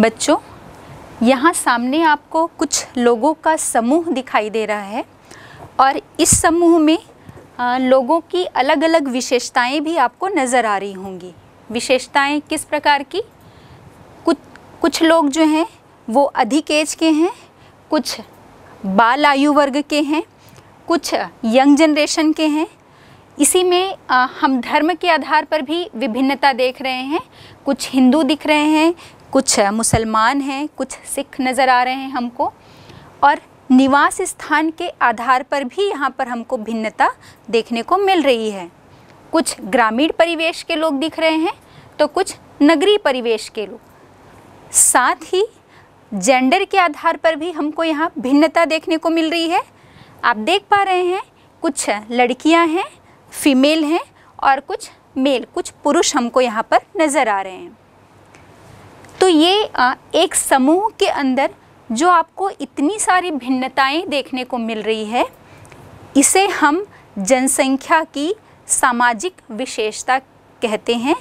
बच्चों यहाँ सामने आपको कुछ लोगों का समूह दिखाई दे रहा है और इस समूह में लोगों की अलग अलग विशेषताएं भी आपको नज़र आ रही होंगी विशेषताएं किस प्रकार की कुछ कुछ लोग जो हैं वो अधिक एज के हैं कुछ बाल आयु वर्ग के हैं कुछ यंग जनरेशन के हैं इसी में हम धर्म के आधार पर भी विभिन्नता देख रहे हैं कुछ हिंदू दिख रहे हैं कुछ मुसलमान हैं कुछ सिख नज़र आ रहे हैं हमको और निवास स्थान के आधार पर भी यहाँ पर हमको भिन्नता देखने को मिल रही है कुछ ग्रामीण परिवेश के लोग दिख रहे हैं तो कुछ नगरीय परिवेश के लोग साथ ही जेंडर के आधार पर भी हमको यहाँ भिन्नता देखने को मिल रही है आप देख पा रहे हैं कुछ लड़कियाँ हैं फीमेल हैं और कुछ मेल कुछ पुरुष हमको यहाँ पर नज़र आ रहे हैं तो ये एक समूह के अंदर जो आपको इतनी सारी भिन्नताएं देखने को मिल रही है इसे हम जनसंख्या की सामाजिक विशेषता कहते हैं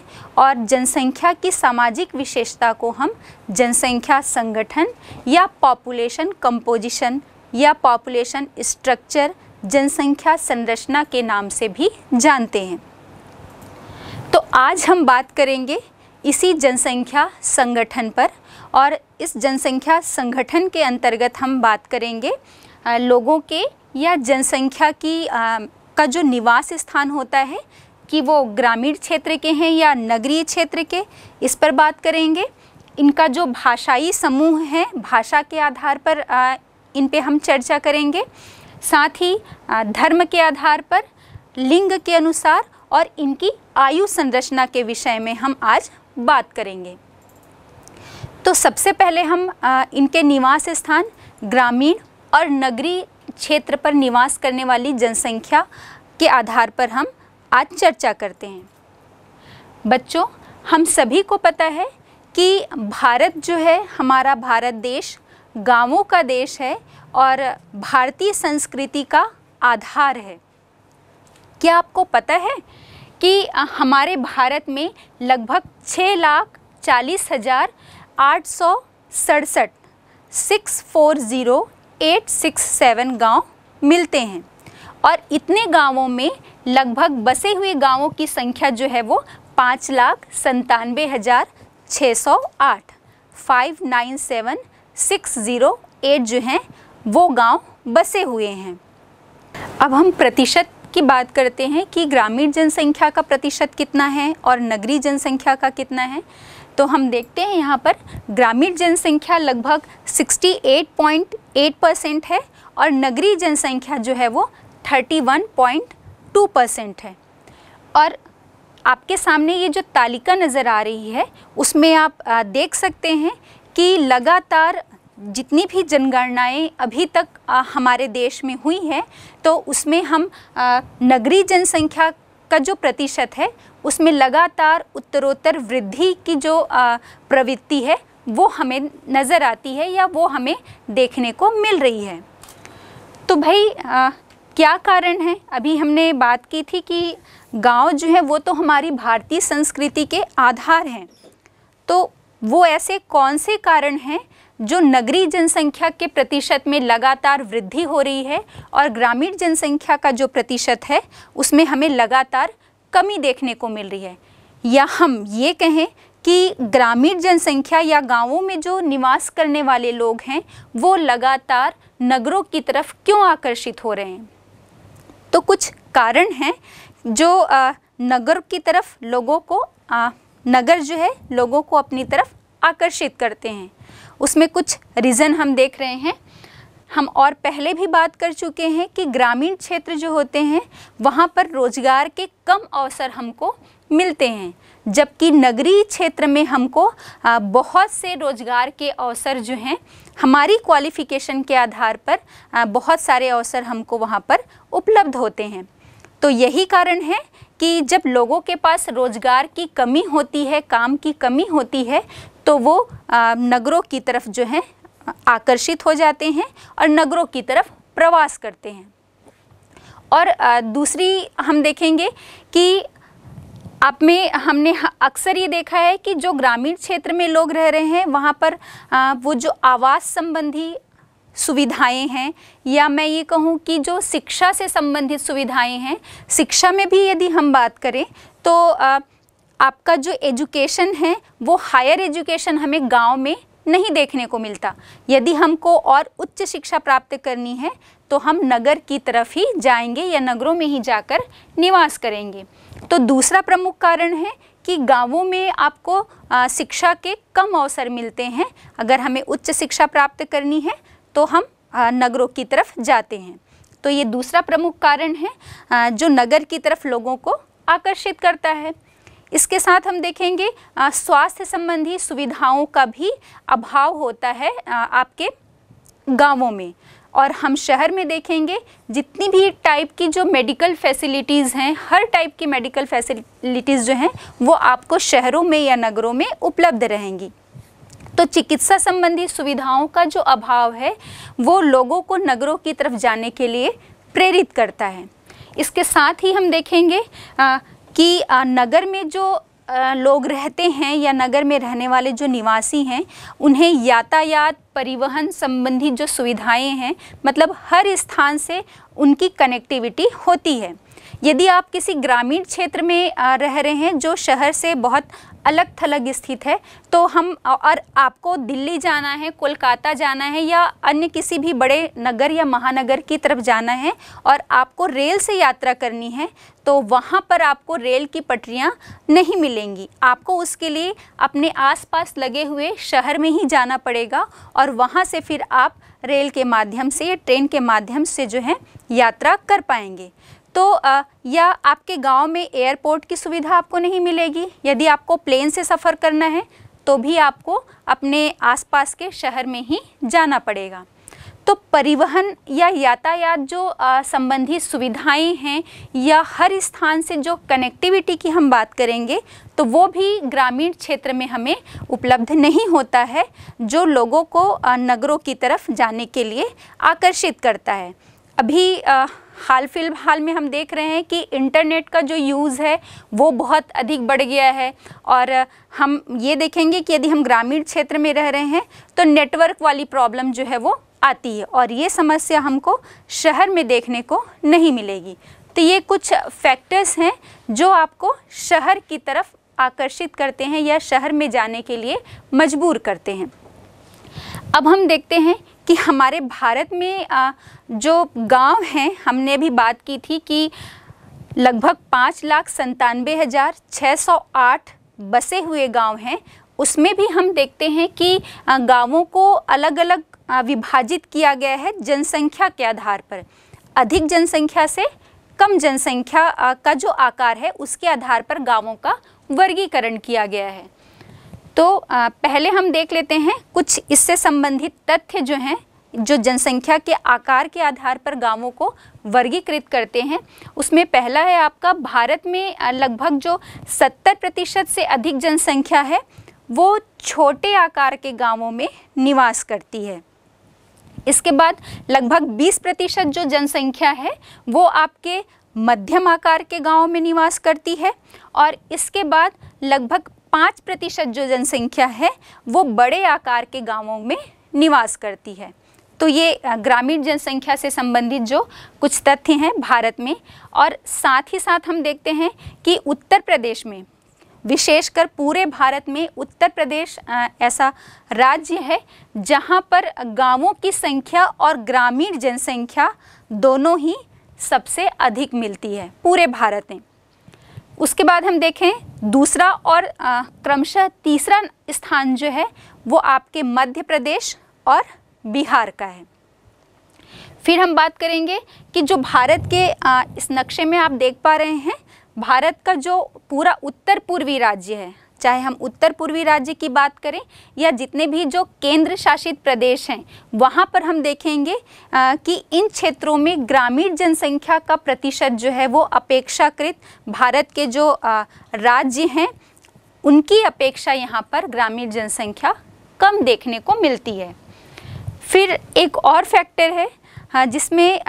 और जनसंख्या की सामाजिक विशेषता को हम जनसंख्या संगठन या पॉपुलेशन कंपोजिशन या पॉपुलेशन स्ट्रक्चर जनसंख्या संरचना के नाम से भी जानते हैं तो आज हम बात करेंगे इसी जनसंख्या संगठन पर और इस जनसंख्या संगठन के अंतर्गत हम बात करेंगे लोगों के या जनसंख्या की आ, का जो निवास स्थान होता है कि वो ग्रामीण क्षेत्र के हैं या नगरीय क्षेत्र के इस पर बात करेंगे इनका जो भाषाई समूह है भाषा के आधार पर आ, इन पे हम चर्चा करेंगे साथ ही आ, धर्म के आधार पर लिंग के अनुसार और इनकी आयु संरचना के विषय में हम आज बात करेंगे तो सबसे पहले हम इनके निवास स्थान ग्रामीण और नगरीय क्षेत्र पर निवास करने वाली जनसंख्या के आधार पर हम आज चर्चा करते हैं बच्चों हम सभी को पता है कि भारत जो है हमारा भारत देश गांवों का देश है और भारतीय संस्कृति का आधार है क्या आपको पता है कि हमारे भारत में लगभग छः लाख चालीस हज़ार आठ सौ सड़सठ six four zero eight six seven गाँव मिलते हैं और इतने गांवों में लगभग बसे हुए गांवों की संख्या जो है वो पाँच लाख संतानवे हज़ार छः सौ आठ five nine seven six zero eight जो हैं वो गांव बसे हुए हैं अब हम प्रतिशत की बात करते हैं कि ग्रामीण जनसंख्या का प्रतिशत कितना है और नगरीय जनसंख्या का कितना है तो हम देखते हैं यहाँ पर ग्रामीण जनसंख्या लगभग 68.8 परसेंट है और नगरीय जनसंख्या जो है वो 31.2 परसेंट है और आपके सामने ये जो तालिका नज़र आ रही है उसमें आप देख सकते हैं कि लगातार जितनी भी जनगणनाएं अभी तक आ, हमारे देश में हुई हैं तो उसमें हम नगरीय जनसंख्या का जो प्रतिशत है उसमें लगातार उत्तरोत्तर वृद्धि की जो प्रवृत्ति है वो हमें नज़र आती है या वो हमें देखने को मिल रही है तो भाई आ, क्या कारण है अभी हमने बात की थी कि गांव जो है वो तो हमारी भारतीय संस्कृति के आधार हैं तो वो ऐसे कौन से कारण हैं जो नगरीय जनसंख्या के प्रतिशत में लगातार वृद्धि हो रही है और ग्रामीण जनसंख्या का जो प्रतिशत है उसमें हमें लगातार कमी देखने को मिल रही है या हम ये कहें कि ग्रामीण जनसंख्या या गांवों में जो निवास करने वाले लोग हैं वो लगातार नगरों की तरफ क्यों आकर्षित हो रहे हैं तो कुछ कारण हैं जो नगर की तरफ लोगों को आ, नगर जो है लोगों को अपनी तरफ आकर्षित करते हैं उसमें कुछ रीज़न हम देख रहे हैं हम और पहले भी बात कर चुके हैं कि ग्रामीण क्षेत्र जो होते हैं वहाँ पर रोजगार के कम अवसर हमको मिलते हैं जबकि नगरीय क्षेत्र में हमको बहुत से रोजगार के अवसर जो हैं हमारी क्वालिफ़िकेशन के आधार पर बहुत सारे अवसर हमको वहाँ पर उपलब्ध होते हैं तो यही कारण है कि जब लोगों के पास रोज़गार की कमी होती है काम की कमी होती है तो वो नगरों की तरफ जो है आकर्षित हो जाते हैं और नगरों की तरफ प्रवास करते हैं और दूसरी हम देखेंगे कि आप में हमने अक्सर ये देखा है कि जो ग्रामीण क्षेत्र में लोग रह रहे हैं वहाँ पर वो जो आवास संबंधी सुविधाएं हैं या मैं ये कहूँ कि जो शिक्षा से संबंधित सुविधाएं हैं शिक्षा में भी यदि हम बात करें तो आ, आपका जो एजुकेशन है वो हायर एजुकेशन हमें गांव में नहीं देखने को मिलता यदि हमको और उच्च शिक्षा प्राप्त करनी है तो हम नगर की तरफ ही जाएंगे या नगरों में ही जाकर निवास करेंगे तो दूसरा प्रमुख कारण है कि गांवों में आपको शिक्षा के कम अवसर मिलते हैं अगर हमें उच्च शिक्षा प्राप्त करनी है तो हम नगरों की तरफ जाते हैं तो ये दूसरा प्रमुख कारण है जो नगर की तरफ लोगों को आकर्षित करता है इसके साथ हम देखेंगे स्वास्थ्य संबंधी सुविधाओं का भी अभाव होता है आपके गांवों में और हम शहर में देखेंगे जितनी भी टाइप की जो मेडिकल फैसिलिटीज़ हैं हर टाइप की मेडिकल फैसिलिटीज़ जो हैं वो आपको शहरों में या नगरों में उपलब्ध रहेंगी तो चिकित्सा संबंधी सुविधाओं का जो अभाव है वो लोगों को नगरों की तरफ जाने के लिए प्रेरित करता है इसके साथ ही हम देखेंगे आ, कि आ, नगर में जो लोग रहते हैं या नगर में रहने वाले जो निवासी हैं उन्हें यातायात परिवहन संबंधी जो सुविधाएं हैं मतलब हर स्थान से उनकी कनेक्टिविटी होती है यदि आप किसी ग्रामीण क्षेत्र में रह रहे हैं जो शहर से बहुत अलग थलग स्थित है तो हम और आपको दिल्ली जाना है कोलकाता जाना है या अन्य किसी भी बड़े नगर या महानगर की तरफ जाना है और आपको रेल से यात्रा करनी है तो वहाँ पर आपको रेल की पटरियाँ नहीं मिलेंगी आपको उसके लिए अपने आसपास लगे हुए शहर में ही जाना पड़ेगा और वहाँ से फिर आप रेल के माध्यम से या ट्रेन के माध्यम से जो है यात्रा कर पाएंगे तो आ, या आपके गांव में एयरपोर्ट की सुविधा आपको नहीं मिलेगी यदि आपको प्लेन से सफ़र करना है तो भी आपको अपने आसपास के शहर में ही जाना पड़ेगा तो परिवहन या यातायात जो संबंधी सुविधाएं हैं या हर स्थान से जो कनेक्टिविटी की हम बात करेंगे तो वो भी ग्रामीण क्षेत्र में हमें उपलब्ध नहीं होता है जो लोगों को नगरों की तरफ जाने के लिए आकर्षित करता है अभी आ, हाल फिलहाल में हम देख रहे हैं कि इंटरनेट का जो यूज़ है वो बहुत अधिक बढ़ गया है और हम ये देखेंगे कि यदि हम ग्रामीण क्षेत्र में रह रहे हैं तो नेटवर्क वाली प्रॉब्लम जो है वो आती है और ये समस्या हमको शहर में देखने को नहीं मिलेगी तो ये कुछ फैक्टर्स हैं जो आपको शहर की तरफ आकर्षित करते हैं या शहर में जाने के लिए मजबूर करते हैं अब हम देखते हैं कि हमारे भारत में जो गांव हैं हमने भी बात की थी कि लगभग पाँच लाख संतानवे हज़ार छः सौ आठ बसे हुए गांव हैं उसमें भी हम देखते हैं कि गांवों को अलग अलग विभाजित किया गया है जनसंख्या के आधार पर अधिक जनसंख्या से कम जनसंख्या का जो आकार है उसके आधार पर गांवों का वर्गीकरण किया गया है तो पहले हम देख लेते हैं कुछ इससे संबंधित तथ्य जो हैं जो जनसंख्या के आकार के आधार पर गांवों को वर्गीकृत करते हैं उसमें पहला है आपका भारत में लगभग जो 70 प्रतिशत से अधिक जनसंख्या है वो छोटे आकार के गांवों में निवास करती है इसके बाद लगभग 20 प्रतिशत जो जनसंख्या है वो आपके मध्यम आकार के गांवों में निवास करती है और इसके बाद लगभग पाँच प्रतिशत जो जनसंख्या है वो बड़े आकार के गांवों में निवास करती है तो ये ग्रामीण जनसंख्या से संबंधित जो कुछ तथ्य हैं भारत में और साथ ही साथ हम देखते हैं कि उत्तर प्रदेश में विशेषकर पूरे भारत में उत्तर प्रदेश ऐसा राज्य है जहाँ पर गांवों की संख्या और ग्रामीण जनसंख्या दोनों ही सबसे अधिक मिलती है पूरे भारत में उसके बाद हम देखें दूसरा और क्रमशः तीसरा स्थान जो है वो आपके मध्य प्रदेश और बिहार का है फिर हम बात करेंगे कि जो भारत के इस नक्शे में आप देख पा रहे हैं भारत का जो पूरा उत्तर पूर्वी राज्य है चाहे हम उत्तर पूर्वी राज्य की बात करें या जितने भी जो केंद्र शासित प्रदेश हैं वहाँ पर हम देखेंगे आ, कि इन क्षेत्रों में ग्रामीण जनसंख्या का प्रतिशत जो है वो अपेक्षाकृत भारत के जो आ, राज्य हैं उनकी अपेक्षा यहाँ पर ग्रामीण जनसंख्या कम देखने को मिलती है फिर एक और फैक्टर है हाँ, जिसमें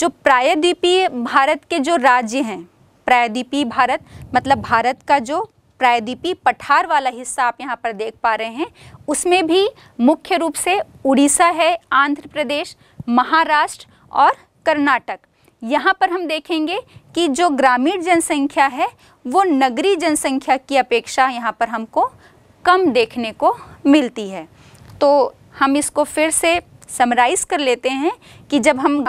जो प्रायद्वीपीय भारत के जो राज्य हैं प्रायद्वीपीय भारत मतलब भारत का जो प्रायद्वीपी पठार वाला हिस्सा आप यहाँ पर देख पा रहे हैं उसमें भी मुख्य रूप से उड़ीसा है आंध्र प्रदेश महाराष्ट्र और कर्नाटक यहाँ पर हम देखेंगे कि जो ग्रामीण जनसंख्या है वो नगरीय जनसंख्या की अपेक्षा यहाँ पर हमको कम देखने को मिलती है तो हम इसको फिर से समराइज़ कर लेते हैं कि जब हम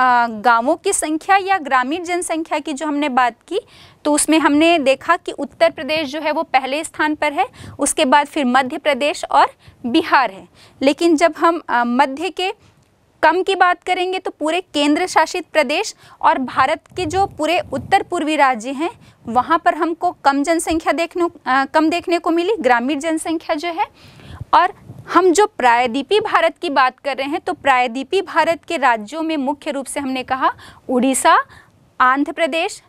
गांवों की संख्या या ग्रामीण जनसंख्या की जो हमने बात की तो उसमें हमने देखा कि उत्तर प्रदेश जो है वो पहले स्थान पर है उसके बाद फिर मध्य प्रदेश और बिहार है लेकिन जब हम मध्य के कम की बात करेंगे तो पूरे केंद्र शासित प्रदेश और भारत के जो पूरे उत्तर पूर्वी राज्य हैं वहाँ पर हमको कम जनसंख्या देखने कम देखने को मिली ग्रामीण जनसंख्या जो है और हम जो प्रायद्वीपी भारत की बात कर रहे हैं तो प्रायद्वीपी भारत के राज्यों में मुख्य रूप से हमने कहा उड़ीसा आंध्र प्रदेश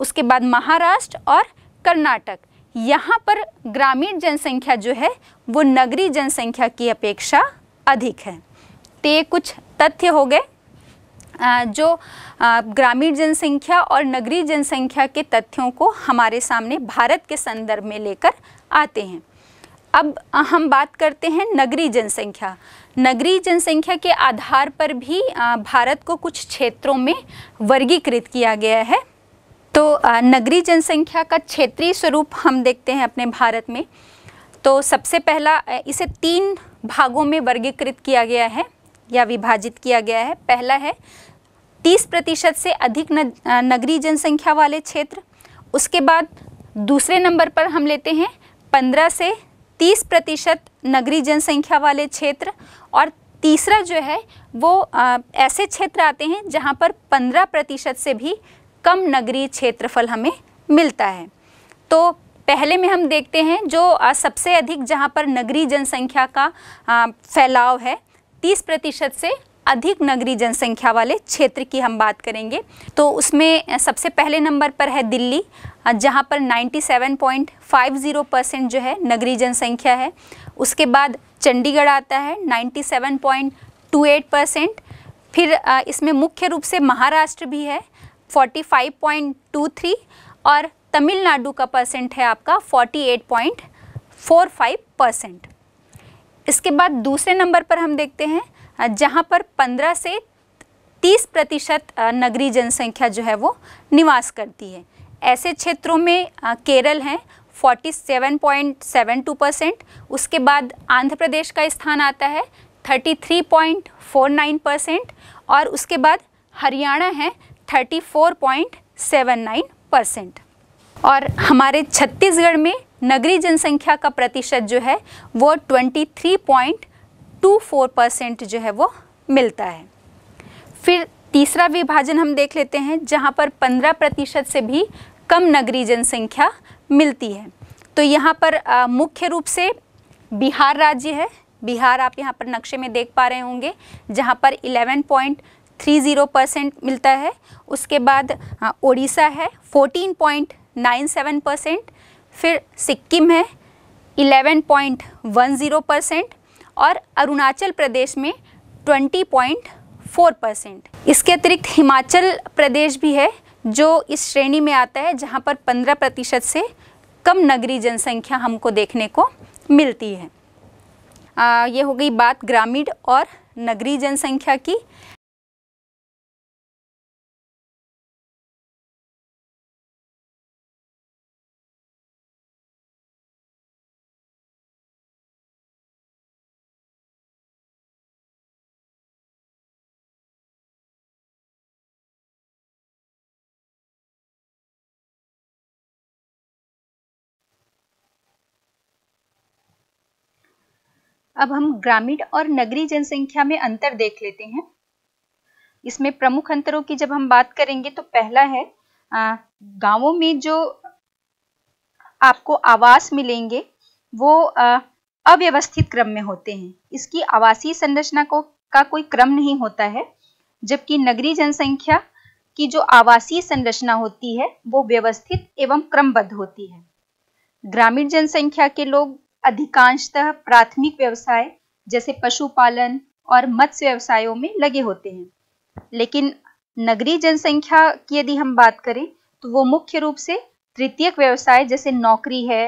उसके बाद महाराष्ट्र और कर्नाटक यहाँ पर ग्रामीण जनसंख्या जो है वो नगरीय जनसंख्या की अपेक्षा अधिक है तो ये कुछ तथ्य हो गए जो ग्रामीण जनसंख्या और नगरीय जनसंख्या के तथ्यों को हमारे सामने भारत के संदर्भ में लेकर आते हैं अब हम बात करते हैं नगरीय जनसंख्या नगरीय जनसंख्या के आधार पर भी भारत को कुछ क्षेत्रों में वर्गीकृत किया गया है तो नगरीय जनसंख्या का क्षेत्रीय स्वरूप हम देखते हैं अपने भारत में तो सबसे पहला इसे तीन भागों में वर्गीकृत किया गया है या विभाजित किया गया है पहला है 30 प्रतिशत से अधिक नगरीय जनसंख्या वाले क्षेत्र उसके बाद दूसरे नंबर पर हम लेते हैं 15 से तीस प्रतिशत नगरीय जनसंख्या वाले क्षेत्र और तीसरा जो है वो आ, ऐसे क्षेत्र आते हैं जहाँ पर पंद्रह प्रतिशत से भी कम नगरीय क्षेत्रफल हमें मिलता है तो पहले में हम देखते हैं जो आ, सबसे अधिक जहाँ पर नगरीय जनसंख्या का आ, फैलाव है तीस प्रतिशत से अधिक नगरीय जनसंख्या वाले क्षेत्र की हम बात करेंगे तो उसमें सबसे पहले नंबर पर है दिल्ली जहाँ पर 97.50 परसेंट जो है नगरीय जनसंख्या है उसके बाद चंडीगढ़ आता है 97.28 परसेंट फिर इसमें मुख्य रूप से महाराष्ट्र भी है 45.23 और तमिलनाडु का परसेंट है आपका 48.45 परसेंट इसके बाद दूसरे नंबर पर हम देखते हैं जहाँ पर 15 से 30 प्रतिशत नगरीय जनसंख्या जो है वो निवास करती है ऐसे क्षेत्रों में आ, केरल हैं 47.72 परसेंट उसके बाद आंध्र प्रदेश का स्थान आता है 33.49 परसेंट और उसके बाद हरियाणा है 34.79 परसेंट और हमारे छत्तीसगढ़ में नगरीय जनसंख्या का प्रतिशत जो है वो 23.24 परसेंट जो है वो मिलता है फिर तीसरा विभाजन हम देख लेते हैं जहाँ पर 15 प्रतिशत से भी कम नगरीय जनसंख्या मिलती है तो यहाँ पर मुख्य रूप से बिहार राज्य है बिहार आप यहाँ पर नक्शे में देख पा रहे होंगे जहाँ पर 11.30 परसेंट मिलता है उसके बाद ओडिशा है 14.97 परसेंट फिर सिक्किम है 11.10 परसेंट और अरुणाचल प्रदेश में 20.4 परसेंट इसके अतिरिक्त हिमाचल प्रदेश भी है जो इस श्रेणी में आता है जहाँ पर पंद्रह प्रतिशत से कम नगरीय जनसंख्या हमको देखने को मिलती है आ, ये हो गई बात ग्रामीण और नगरीय जनसंख्या की अब हम ग्रामीण और नगरीय जनसंख्या में अंतर देख लेते हैं इसमें प्रमुख अंतरों की जब हम बात करेंगे तो पहला है गांवों में जो आपको आवास मिलेंगे वो अव्यवस्थित क्रम में होते हैं इसकी आवासीय संरचना को का कोई क्रम नहीं होता है जबकि नगरीय जनसंख्या की जो आवासीय संरचना होती है वो व्यवस्थित एवं क्रमबद्ध होती है ग्रामीण जनसंख्या के लोग अधिकांशतः प्राथमिक व्यवसाय जैसे पशुपालन और मत्स्य व्यवसायों में लगे होते हैं लेकिन नगरीय जनसंख्या की यदि हम बात करें तो वो मुख्य रूप से तृतीयक व्यवसाय जैसे नौकरी है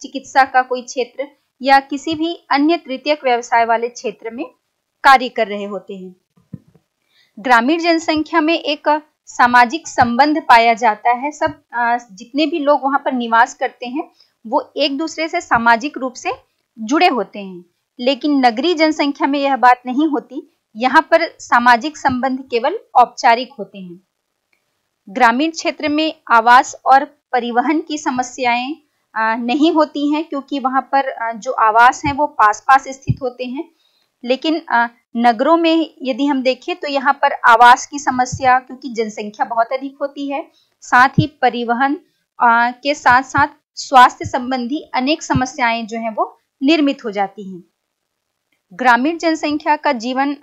चिकित्सा का कोई क्षेत्र या किसी भी अन्य तृतीयक व्यवसाय वाले क्षेत्र में कार्य कर रहे होते हैं ग्रामीण जनसंख्या में एक सामाजिक संबंध पाया जाता है सब जितने भी लोग वहां पर निवास करते हैं वो एक दूसरे से सामाजिक रूप से जुड़े होते हैं लेकिन नगरीय जनसंख्या में यह बात नहीं होती यहाँ पर सामाजिक संबंध केवल औपचारिक होते हैं ग्रामीण क्षेत्र में आवास और परिवहन की समस्याएं नहीं होती हैं क्योंकि वहां पर जो आवास हैं वो पास पास स्थित होते हैं लेकिन नगरों में यदि हम देखें तो यहाँ पर आवास की समस्या क्योंकि जनसंख्या बहुत अधिक होती है साथ ही परिवहन के साथ साथ स्वास्थ्य संबंधी अनेक समस्याएं जो हैं वो निर्मित हो जाती हैं ग्रामीण जनसंख्या का जीवन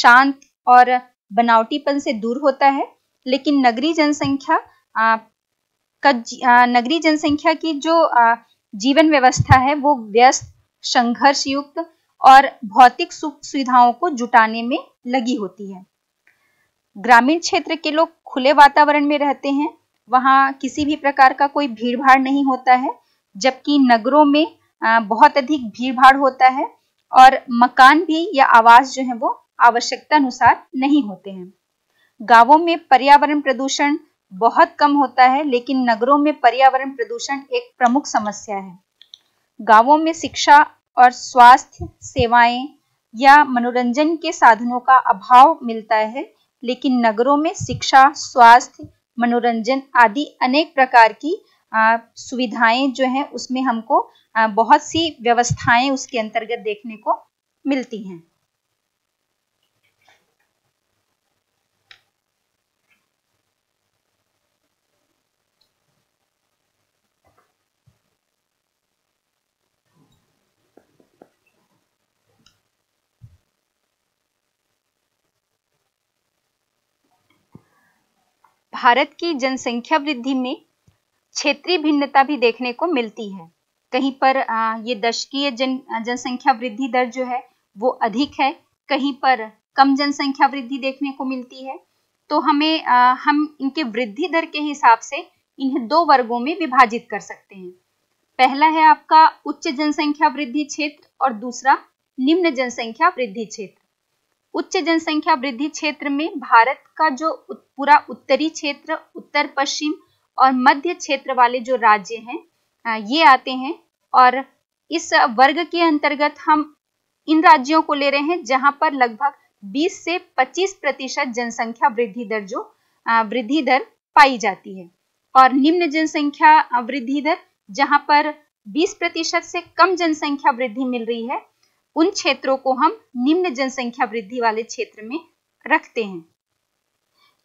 शांत और बनावटीपन से दूर होता है लेकिन नगरीय जनसंख्या का नगरीय जनसंख्या की जो जीवन व्यवस्था है वो व्यस्त संघर्ष युक्त और भौतिक सुख सुविधाओं को जुटाने में लगी होती है ग्रामीण क्षेत्र के लोग खुले वातावरण में रहते हैं वहाँ किसी भी प्रकार का कोई भीड़भाड़ नहीं होता है जबकि नगरों में बहुत अधिक भीड़भाड़ होता है और मकान भी या आवास जो है वो आवश्यकता अनुसार नहीं होते हैं गांवों में पर्यावरण प्रदूषण बहुत कम होता है लेकिन नगरों में पर्यावरण प्रदूषण एक प्रमुख समस्या है गांवों में शिक्षा और स्वास्थ्य सेवाएं या मनोरंजन के साधनों का अभाव मिलता है लेकिन नगरों में शिक्षा स्वास्थ्य मनोरंजन आदि अनेक प्रकार की सुविधाएं जो हैं उसमें हमको बहुत सी व्यवस्थाएं उसके अंतर्गत देखने को मिलती हैं भारत की जनसंख्या वृद्धि में क्षेत्रीय भिन्नता भी देखने को मिलती है कहीं पर ये दशकीय जन जनसंख्या वृद्धि दर जो है वो अधिक है कहीं पर कम जनसंख्या वृद्धि देखने को मिलती है तो हमें आ, हम इनके वृद्धि दर के हिसाब से इन्हें दो वर्गों में विभाजित कर सकते हैं पहला है आपका उच्च जनसंख्या वृद्धि क्षेत्र और दूसरा निम्न जनसंख्या वृद्धि क्षेत्र उच्च जनसंख्या वृद्धि क्षेत्र में भारत का जो पूरा उत्तरी क्षेत्र उत्तर पश्चिम और मध्य क्षेत्र वाले जो राज्य हैं ये आते हैं और इस वर्ग के अंतर्गत हम इन राज्यों को ले रहे हैं जहां पर लगभग 20 से 25 प्रतिशत जनसंख्या वृद्धि दर जो वृद्धि दर पाई जाती है और निम्न जनसंख्या वृद्धि दर जहां पर 20 प्रतिशत से कम जनसंख्या वृद्धि मिल रही है उन क्षेत्रों को हम निम्न जनसंख्या वृद्धि वाले क्षेत्र में रखते हैं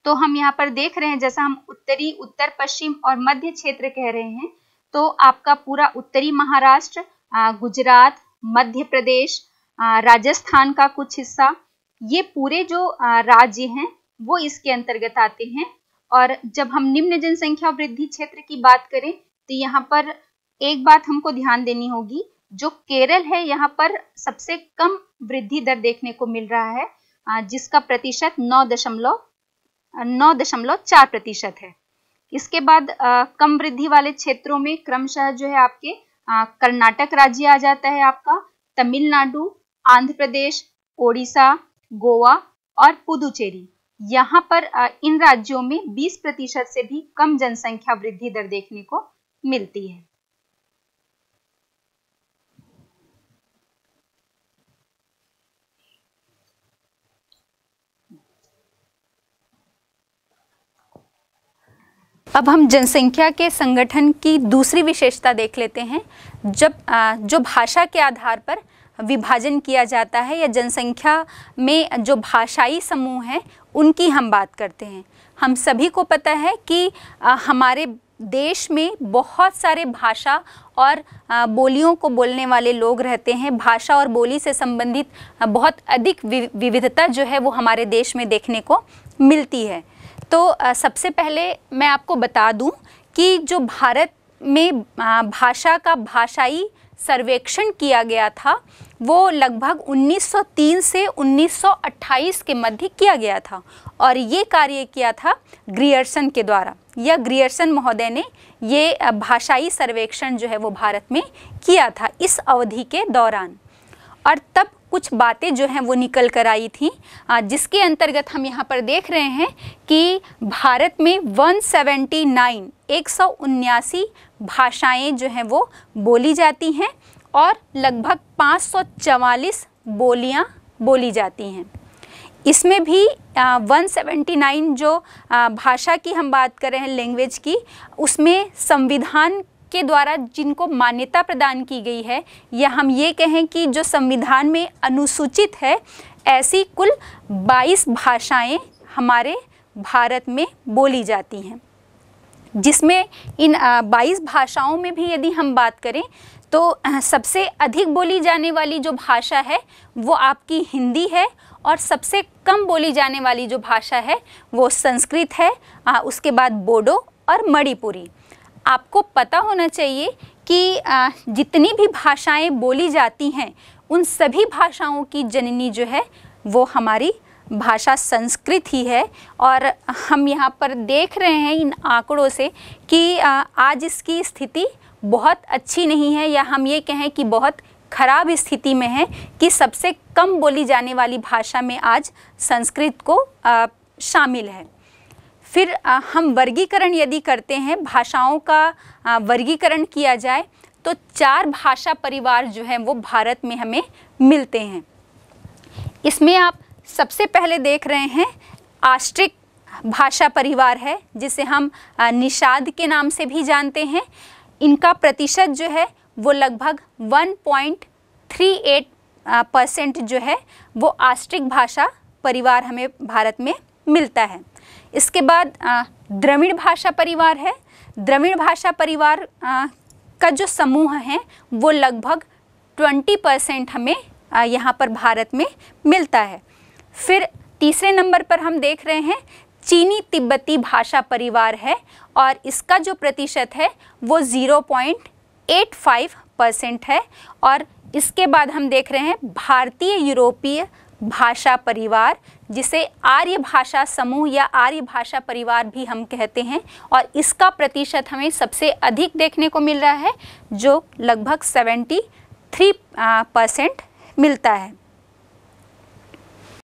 तो हम यहाँ पर देख रहे हैं जैसा हम उत्तरी उत्तर पश्चिम और मध्य क्षेत्र कह रहे हैं तो आपका पूरा उत्तरी महाराष्ट्र गुजरात मध्य प्रदेश राजस्थान का कुछ हिस्सा ये पूरे जो राज्य हैं वो इसके अंतर्गत आते हैं और जब हम निम्न जनसंख्या वृद्धि क्षेत्र की बात करें तो यहाँ पर एक बात हमको ध्यान देनी होगी जो केरल है यहाँ पर सबसे कम वृद्धि दर देखने को मिल रहा है जिसका प्रतिशत नौ दशमलव नौ दशमलव चार प्रतिशत है इसके बाद कम वृद्धि वाले क्षेत्रों में क्रमशः जो है आपके कर्नाटक राज्य आ जाता है आपका तमिलनाडु आंध्र प्रदेश ओडिशा गोवा और पुदुचेरी यहाँ पर इन राज्यों में 20 प्रतिशत से भी कम जनसंख्या वृद्धि दर देखने को मिलती है अब हम जनसंख्या के संगठन की दूसरी विशेषता देख लेते हैं जब जो भाषा के आधार पर विभाजन किया जाता है या जनसंख्या में जो भाषाई समूह हैं उनकी हम बात करते हैं हम सभी को पता है कि हमारे देश में बहुत सारे भाषा और बोलियों को बोलने वाले लोग रहते हैं भाषा और बोली से संबंधित बहुत अधिक विविधता जो है वो हमारे देश में देखने को मिलती है तो सबसे पहले मैं आपको बता दूं कि जो भारत में भाषा का भाषाई सर्वेक्षण किया गया था वो लगभग 1903 से 1928 के मध्य किया गया था और ये कार्य किया था ग्रियर्सन के द्वारा या ग्रियर्सन महोदय ने ये भाषाई सर्वेक्षण जो है वो भारत में किया था इस अवधि के दौरान और तब कुछ बातें जो हैं वो निकल कर आई थी जिसके अंतर्गत हम यहाँ पर देख रहे हैं कि भारत में 179 उन्यासी भाषाएं जो हैं वो बोली जाती हैं और लगभग 544 बोलियाँ बोली जाती हैं इसमें भी आ, 179 जो भाषा की हम बात कर रहे हैं लैंग्वेज की उसमें संविधान के द्वारा जिनको मान्यता प्रदान की गई है या हम ये कहें कि जो संविधान में अनुसूचित है ऐसी कुल 22 भाषाएं हमारे भारत में बोली जाती हैं जिसमें इन 22 भाषाओं में भी यदि हम बात करें तो सबसे अधिक बोली जाने वाली जो भाषा है वो आपकी हिंदी है और सबसे कम बोली जाने वाली जो भाषा है वो संस्कृत है उसके बाद बोडो और मणिपुरी आपको पता होना चाहिए कि जितनी भी भाषाएं बोली जाती हैं उन सभी भाषाओं की जननी जो है वो हमारी भाषा संस्कृत ही है और हम यहाँ पर देख रहे हैं इन आंकड़ों से कि आज इसकी स्थिति बहुत अच्छी नहीं है या हम ये कहें कि बहुत खराब स्थिति में है कि सबसे कम बोली जाने वाली भाषा में आज संस्कृत को शामिल है फिर हम वर्गीकरण यदि करते हैं भाषाओं का वर्गीकरण किया जाए तो चार भाषा परिवार जो है वो भारत में हमें मिलते हैं इसमें आप सबसे पहले देख रहे हैं आस्ट्रिक भाषा परिवार है जिसे हम निषाद के नाम से भी जानते हैं इनका प्रतिशत जो है वो लगभग 1.38 परसेंट जो है वो आस्ट्रिक भाषा परिवार हमें भारत में मिलता है इसके बाद द्रविड़ भाषा परिवार है द्रविड़ भाषा परिवार आ, का जो समूह है वो लगभग 20 परसेंट हमें यहाँ पर भारत में मिलता है फिर तीसरे नंबर पर हम देख रहे हैं चीनी तिब्बती भाषा परिवार है और इसका जो प्रतिशत है वो 0.85 परसेंट है और इसके बाद हम देख रहे हैं भारतीय यूरोपीय भाषा परिवार जिसे आर्य भाषा समूह या आर्य भाषा परिवार भी हम कहते हैं और इसका प्रतिशत हमें सबसे अधिक देखने को मिल रहा है जो लगभग 73 परसेंट मिलता है